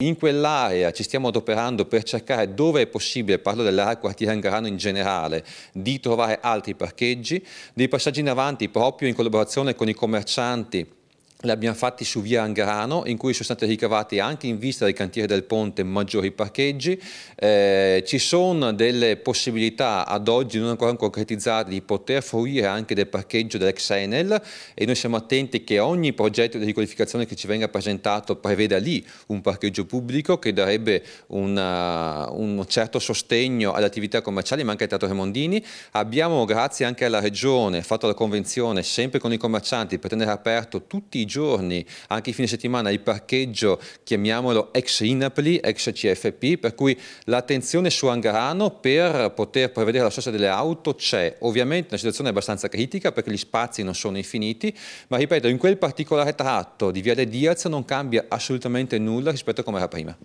In quell'area ci stiamo adoperando per cercare dove è possibile, parlo dell'area quartiere Angarano in generale, di trovare altri parcheggi, dei passaggi in avanti proprio in collaborazione con i commercianti li abbiamo fatti su via Angrano in cui sono stati ricavati anche in vista del cantieri del ponte maggiori parcheggi, eh, ci sono delle possibilità ad oggi non ancora concretizzate di poter fruire anche del parcheggio dell'ex Enel e noi siamo attenti che ogni progetto di riqualificazione che ci venga presentato preveda lì un parcheggio pubblico che darebbe una, eh, un certo sostegno alle attività commerciali ma anche al Teatro Remondini. Abbiamo grazie anche alla Regione fatto la convenzione sempre con i commercianti per tenere aperto tutti i giorni, anche i fine settimana, il parcheggio, chiamiamolo ex Inapli, ex CFP, per cui l'attenzione su Angarano per poter prevedere la sosta delle auto c'è. Ovviamente una situazione abbastanza critica perché gli spazi non sono infiniti, ma ripeto, in quel particolare tratto di Via De Diaz non cambia assolutamente nulla rispetto a come era prima.